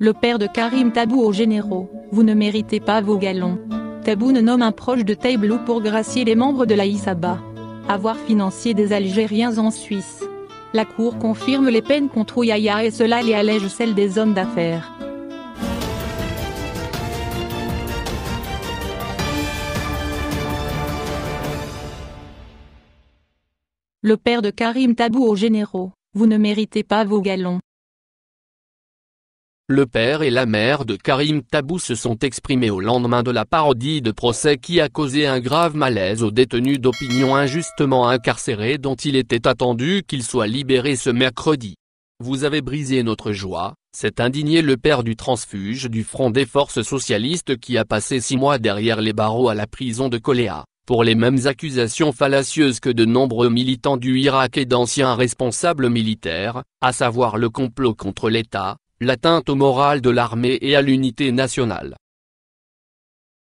Le père de Karim Tabou aux généraux, vous ne méritez pas vos galons. Tabou ne nomme un proche de Taïblou pour gracier les membres de l'Aïssaba. Avoir financier des Algériens en Suisse. La Cour confirme les peines contre Ouyaya et cela les allège celles des hommes d'affaires. Le père de Karim Tabou aux généraux, vous ne méritez pas vos galons. Le père et la mère de Karim Tabou se sont exprimés au lendemain de la parodie de procès qui a causé un grave malaise aux détenus d'opinion injustement incarcérés dont il était attendu qu'ils soient libérés ce mercredi. Vous avez brisé notre joie, s'est indigné le père du transfuge du Front des Forces Socialistes qui a passé six mois derrière les barreaux à la prison de Coléa, pour les mêmes accusations fallacieuses que de nombreux militants du Irak et d'anciens responsables militaires, à savoir le complot contre l'État, l'atteinte au moral de l'armée et à l'unité nationale.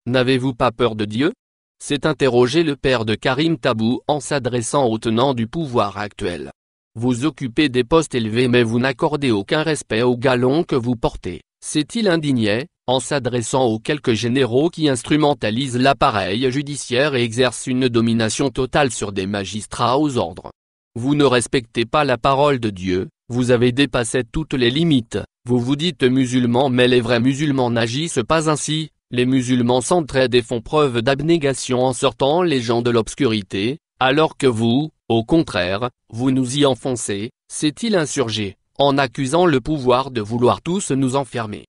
N'avez-vous pas peur de Dieu s'est interrogé le père de Karim Tabou en s'adressant au tenant du pouvoir actuel. Vous occupez des postes élevés mais vous n'accordez aucun respect au galon que vous portez, s'est-il indigné, en s'adressant aux quelques généraux qui instrumentalisent l'appareil judiciaire et exercent une domination totale sur des magistrats aux ordres. Vous ne respectez pas la parole de Dieu, vous avez dépassé toutes les limites, vous vous dites musulmans mais les vrais musulmans n'agissent pas ainsi, les musulmans s'entraident et font preuve d'abnégation en sortant les gens de l'obscurité, alors que vous, au contraire, vous nous y enfoncez, s'est-il insurgé, en accusant le pouvoir de vouloir tous nous enfermer.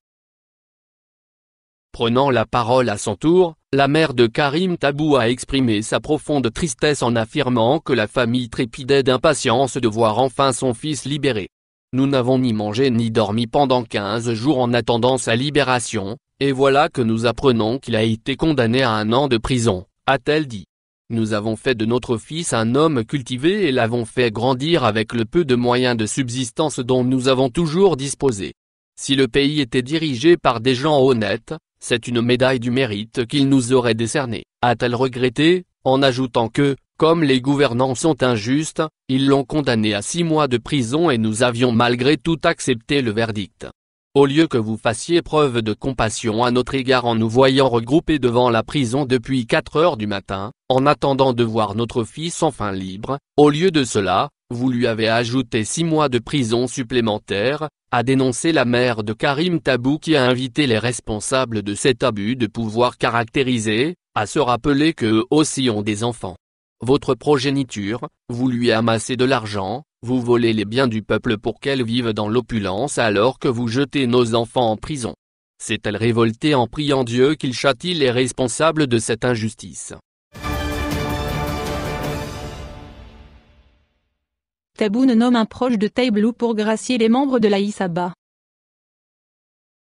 Prenant la parole à son tour, la mère de Karim Tabou a exprimé sa profonde tristesse en affirmant que la famille trépidait d'impatience de voir enfin son fils libéré. Nous n'avons ni mangé ni dormi pendant 15 jours en attendant sa libération, et voilà que nous apprenons qu'il a été condamné à un an de prison, a-t-elle dit. Nous avons fait de notre fils un homme cultivé et l'avons fait grandir avec le peu de moyens de subsistance dont nous avons toujours disposé. Si le pays était dirigé par des gens honnêtes, c'est une médaille du mérite qu'il nous aurait décernée, a-t-elle regretté, en ajoutant que, comme les gouvernants sont injustes, ils l'ont condamné à six mois de prison et nous avions malgré tout accepté le verdict. Au lieu que vous fassiez preuve de compassion à notre égard en nous voyant regroupés devant la prison depuis 4 heures du matin, en attendant de voir notre fils enfin libre, au lieu de cela, vous lui avez ajouté six mois de prison supplémentaire, a dénoncé la mère de Karim Tabou qui a invité les responsables de cet abus de pouvoir caractérisé, à se rappeler qu'eux aussi ont des enfants votre progéniture, vous lui amassez de l'argent, vous volez les biens du peuple pour qu'elle vive dans l'opulence alors que vous jetez nos enfants en prison. C'est elle révoltée en priant Dieu qu'il châtie les responsables de cette injustice Taboune nomme un proche de Taïblou pour gracier les membres de l'Aïsaba.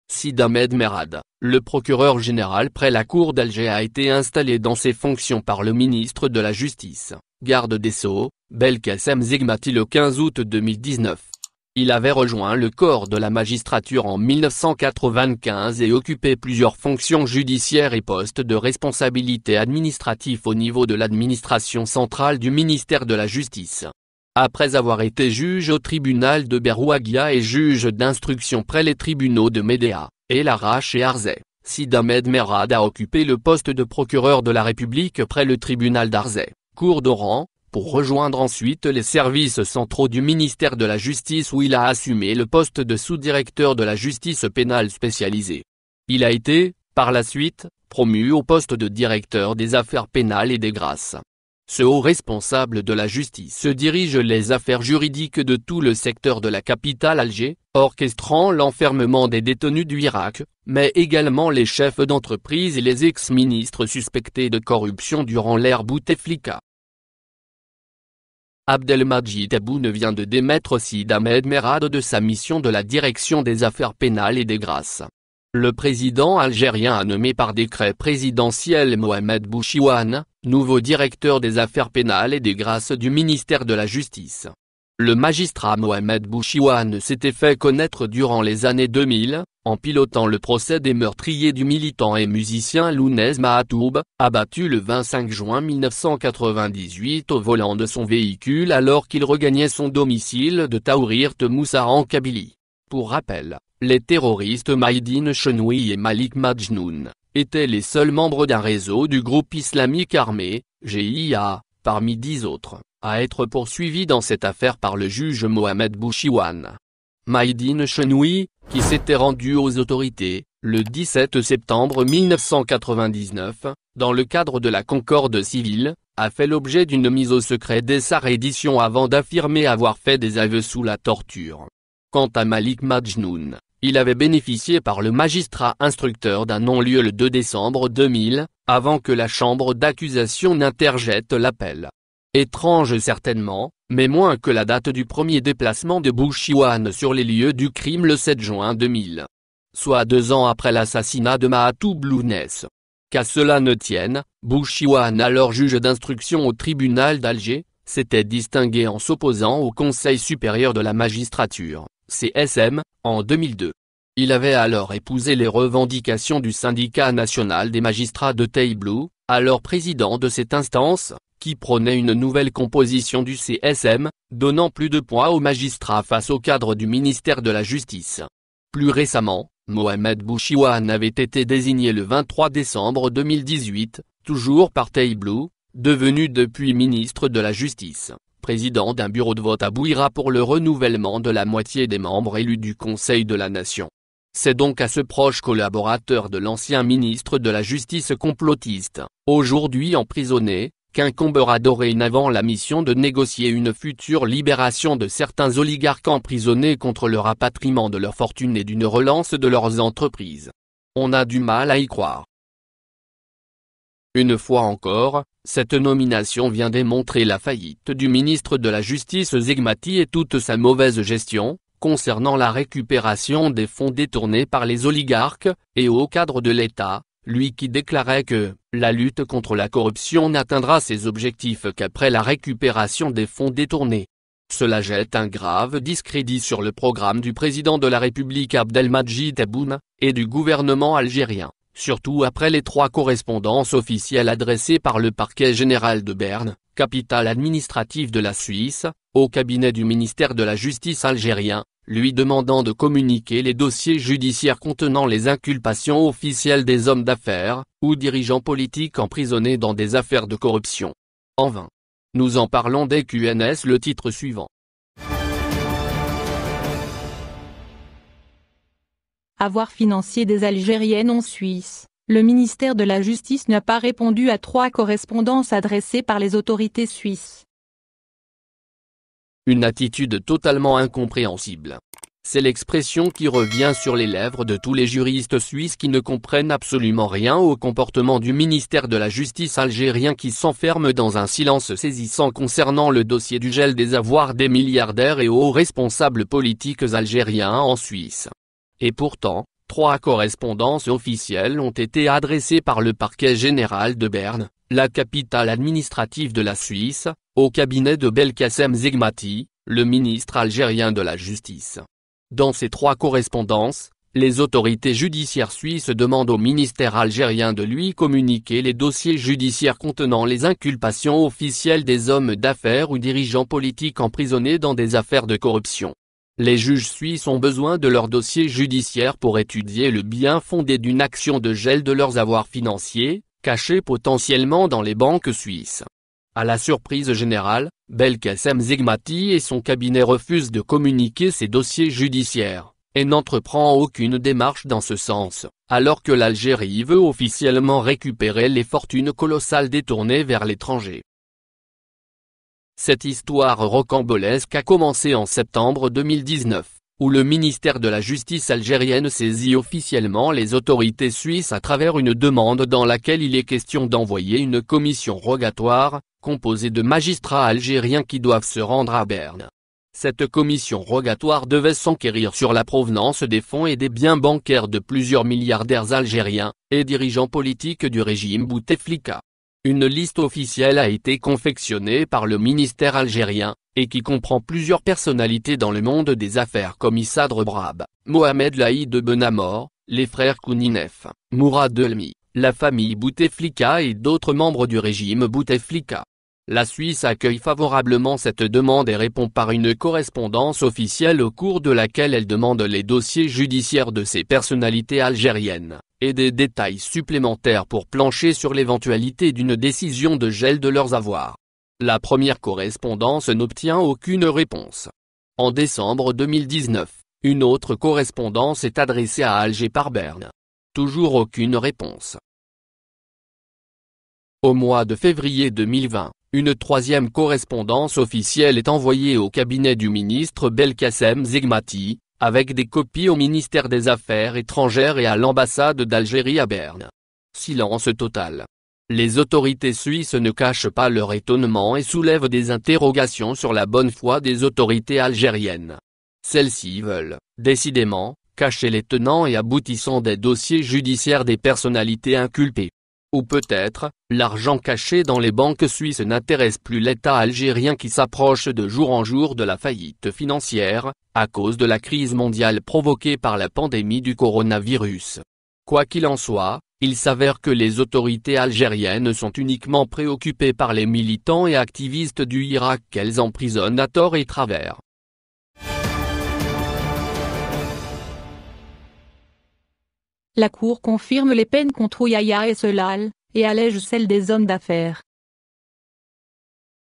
Sid Ahmed Merad, le procureur général près la cour d'Alger a été installé dans ses fonctions par le ministre de la Justice, garde des Sceaux, Belkacem Zigmati le 15 août 2019. Il avait rejoint le corps de la magistrature en 1995 et occupé plusieurs fonctions judiciaires et postes de responsabilité administratif au niveau de l'administration centrale du ministère de la Justice. Après avoir été juge au tribunal de Berouagia et juge d'instruction près les tribunaux de Médéa, El l'Arache et Arzay, Sidamed Merad a occupé le poste de procureur de la République près le tribunal d'Arzé, cour d'Oran, pour rejoindre ensuite les services centraux du ministère de la Justice où il a assumé le poste de sous-directeur de la justice pénale spécialisée. Il a été, par la suite, promu au poste de directeur des affaires pénales et des grâces, ce haut responsable de la justice dirige les affaires juridiques de tout le secteur de la capitale Alger, orchestrant l'enfermement des détenus du Irak, mais également les chefs d'entreprise et les ex-ministres suspectés de corruption durant l'ère Bouteflika. Abdelmajid Aboune vient de démettre aussi d'Amed Merad de sa mission de la direction des affaires pénales et des grâces. Le président algérien a nommé par décret présidentiel Mohamed Bouchiouane, nouveau directeur des affaires pénales et des grâces du ministère de la Justice. Le magistrat Mohamed Bouchiouane s'était fait connaître durant les années 2000, en pilotant le procès des meurtriers du militant et musicien Lounez Mahatoub, abattu le 25 juin 1998 au volant de son véhicule alors qu'il regagnait son domicile de Taourirt Moussa en Kabylie. Pour rappel, les terroristes Maïdine Chenoui et Malik Majnoun, étaient les seuls membres d'un réseau du groupe islamique armé, GIA, parmi dix autres, à être poursuivis dans cette affaire par le juge Mohamed Bouchiwan. Maïdine Chenoui, qui s'était rendu aux autorités, le 17 septembre 1999, dans le cadre de la Concorde civile, a fait l'objet d'une mise au secret dès sa reddition avant d'affirmer avoir fait des aveux sous la torture. Quant à Malik Majnoun, il avait bénéficié par le magistrat instructeur d'un non-lieu le 2 décembre 2000, avant que la chambre d'accusation n'interjette l'appel. Étrange certainement, mais moins que la date du premier déplacement de Bouchiwan sur les lieux du crime le 7 juin 2000. Soit deux ans après l'assassinat de Mahatou Blounès. Qu'à cela ne tienne, Bouchiwan alors juge d'instruction au tribunal d'Alger, s'était distingué en s'opposant au Conseil supérieur de la magistrature. CSM, en 2002. Il avait alors épousé les revendications du syndicat national des magistrats de Taillebloux, alors président de cette instance, qui prônait une nouvelle composition du CSM, donnant plus de poids aux magistrats face au cadre du ministère de la Justice. Plus récemment, Mohamed Bouchiouane avait été désigné le 23 décembre 2018, toujours par Taillebloux, devenu depuis ministre de la Justice président d'un bureau de vote à Bouira pour le renouvellement de la moitié des membres élus du Conseil de la Nation. C'est donc à ce proche collaborateur de l'ancien ministre de la Justice complotiste, aujourd'hui emprisonné, qu'incombera dorénavant la mission de négocier une future libération de certains oligarques emprisonnés contre le rapatriement de leur fortune et d'une relance de leurs entreprises. On a du mal à y croire. Une fois encore, cette nomination vient démontrer la faillite du ministre de la Justice Zegmati et toute sa mauvaise gestion, concernant la récupération des fonds détournés par les oligarques, et au cadre de l'État, lui qui déclarait que « la lutte contre la corruption n'atteindra ses objectifs qu'après la récupération des fonds détournés ». Cela jette un grave discrédit sur le programme du président de la République Abdelmadjid Tebboune, et du gouvernement algérien surtout après les trois correspondances officielles adressées par le parquet général de Berne, capitale administrative de la Suisse, au cabinet du ministère de la Justice algérien, lui demandant de communiquer les dossiers judiciaires contenant les inculpations officielles des hommes d'affaires, ou dirigeants politiques emprisonnés dans des affaires de corruption. En vain. Nous en parlons dès QNS le titre suivant. avoir financier des Algériennes en Suisse. Le ministère de la Justice n'a pas répondu à trois correspondances adressées par les autorités suisses. Une attitude totalement incompréhensible. C'est l'expression qui revient sur les lèvres de tous les juristes suisses qui ne comprennent absolument rien au comportement du ministère de la Justice algérien qui s'enferme dans un silence saisissant concernant le dossier du gel des avoirs des milliardaires et aux responsables politiques algériens en Suisse. Et pourtant, trois correspondances officielles ont été adressées par le parquet général de Berne, la capitale administrative de la Suisse, au cabinet de Belkacem Zegmati, le ministre algérien de la Justice. Dans ces trois correspondances, les autorités judiciaires suisses demandent au ministère algérien de lui communiquer les dossiers judiciaires contenant les inculpations officielles des hommes d'affaires ou dirigeants politiques emprisonnés dans des affaires de corruption. Les juges suisses ont besoin de leurs dossiers judiciaires pour étudier le bien fondé d'une action de gel de leurs avoirs financiers, cachés potentiellement dans les banques suisses. À la surprise générale, Belkacem Zigmati et son cabinet refusent de communiquer ces dossiers judiciaires, et n'entreprend aucune démarche dans ce sens, alors que l'Algérie veut officiellement récupérer les fortunes colossales détournées vers l'étranger. Cette histoire rocambolesque a commencé en septembre 2019, où le ministère de la Justice algérienne saisit officiellement les autorités suisses à travers une demande dans laquelle il est question d'envoyer une commission rogatoire, composée de magistrats algériens qui doivent se rendre à Berne. Cette commission rogatoire devait s'enquérir sur la provenance des fonds et des biens bancaires de plusieurs milliardaires algériens, et dirigeants politiques du régime Bouteflika. Une liste officielle a été confectionnée par le ministère algérien, et qui comprend plusieurs personnalités dans le monde des affaires comme Issadre Brab, Mohamed Laïd de Benamor, les frères Kouninef, Mourad Delmi, la famille Bouteflika et d'autres membres du régime Bouteflika. La Suisse accueille favorablement cette demande et répond par une correspondance officielle au cours de laquelle elle demande les dossiers judiciaires de ces personnalités algériennes, et des détails supplémentaires pour plancher sur l'éventualité d'une décision de gel de leurs avoirs. La première correspondance n'obtient aucune réponse. En décembre 2019, une autre correspondance est adressée à Alger par Berne. Toujours aucune réponse. Au mois de février 2020, une troisième correspondance officielle est envoyée au cabinet du ministre Belkacem Zigmati, avec des copies au ministère des Affaires étrangères et à l'ambassade d'Algérie à Berne. Silence total. Les autorités suisses ne cachent pas leur étonnement et soulèvent des interrogations sur la bonne foi des autorités algériennes. Celles-ci veulent, décidément, cacher les tenants et aboutissants des dossiers judiciaires des personnalités inculpées. Ou peut-être, l'argent caché dans les banques suisses n'intéresse plus l'État algérien qui s'approche de jour en jour de la faillite financière, à cause de la crise mondiale provoquée par la pandémie du coronavirus. Quoi qu'il en soit, il s'avère que les autorités algériennes sont uniquement préoccupées par les militants et activistes du Irak qu'elles emprisonnent à tort et travers. la Cour confirme les peines contre Ouyaya et Selal, et allège celles des hommes d'affaires.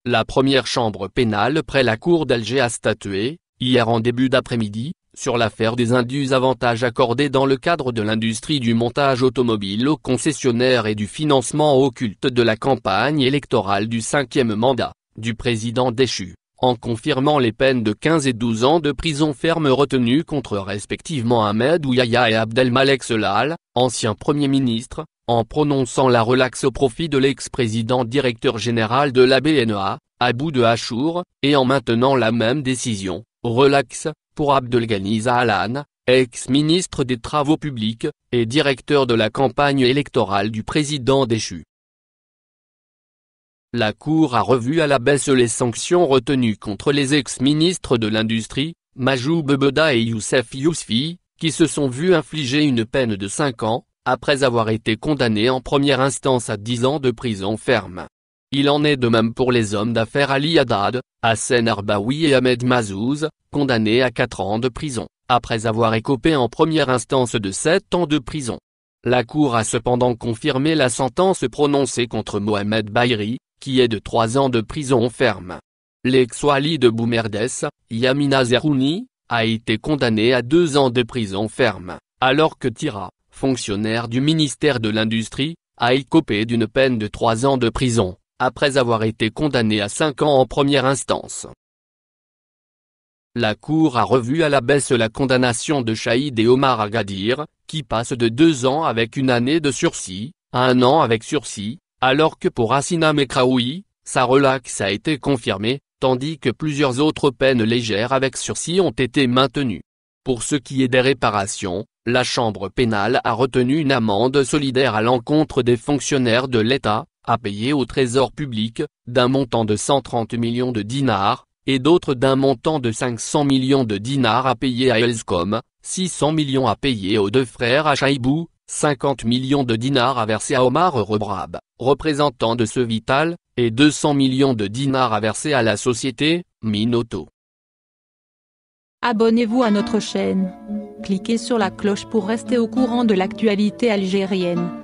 La première chambre pénale près la Cour d'Alger a statué, hier en début d'après-midi, sur l'affaire des indus avantages accordés dans le cadre de l'industrie du montage automobile aux concessionnaires et du financement occulte de la campagne électorale du cinquième mandat, du président déchu en confirmant les peines de 15 et 12 ans de prison ferme retenues contre respectivement Ahmed Ouyaya et Abdelmalek Selal, ancien Premier ministre, en prononçant la relaxe au profit de l'ex-président directeur général de la BNA, Abou de Hachour, et en maintenant la même décision, relaxe, pour Abdelghani Alan, ex-ministre des Travaux publics, et directeur de la campagne électorale du président déchu. La Cour a revu à la baisse les sanctions retenues contre les ex-ministres de l'Industrie, Majou Bebeda et Youssef Yousfi, qui se sont vus infliger une peine de 5 ans, après avoir été condamnés en première instance à 10 ans de prison ferme. Il en est de même pour les hommes d'affaires Ali Haddad, Hassan Arbaoui et Ahmed Mazouz, condamnés à 4 ans de prison, après avoir écopé en première instance de 7 ans de prison. La Cour a cependant confirmé la sentence prononcée contre Mohamed Bayri qui est de trois ans de prison ferme. L'ex-wali de Boumerdès, Yamina Zerouni, a été condamné à deux ans de prison ferme, alors que Tira, fonctionnaire du ministère de l'Industrie, a écopé d'une peine de trois ans de prison, après avoir été condamné à cinq ans en première instance. La Cour a revu à la baisse la condamnation de Chaïd et Omar Agadir, qui passe de deux ans avec une année de sursis, à un an avec sursis, alors que pour Assina Mekraoui, sa relaxe a été confirmée, tandis que plusieurs autres peines légères avec sursis ont été maintenues. Pour ce qui est des réparations, la Chambre pénale a retenu une amende solidaire à l'encontre des fonctionnaires de l'État, à payer au Trésor public, d'un montant de 130 millions de dinars, et d'autres d'un montant de 500 millions de dinars à payer à Elscom, 600 millions à payer aux deux frères à 50 millions de dinars à verser à Omar Rebrab, représentant de ce Vital, et 200 millions de dinars à verser à la société, Minoto. Abonnez-vous à notre chaîne. Cliquez sur la cloche pour rester au courant de l'actualité algérienne.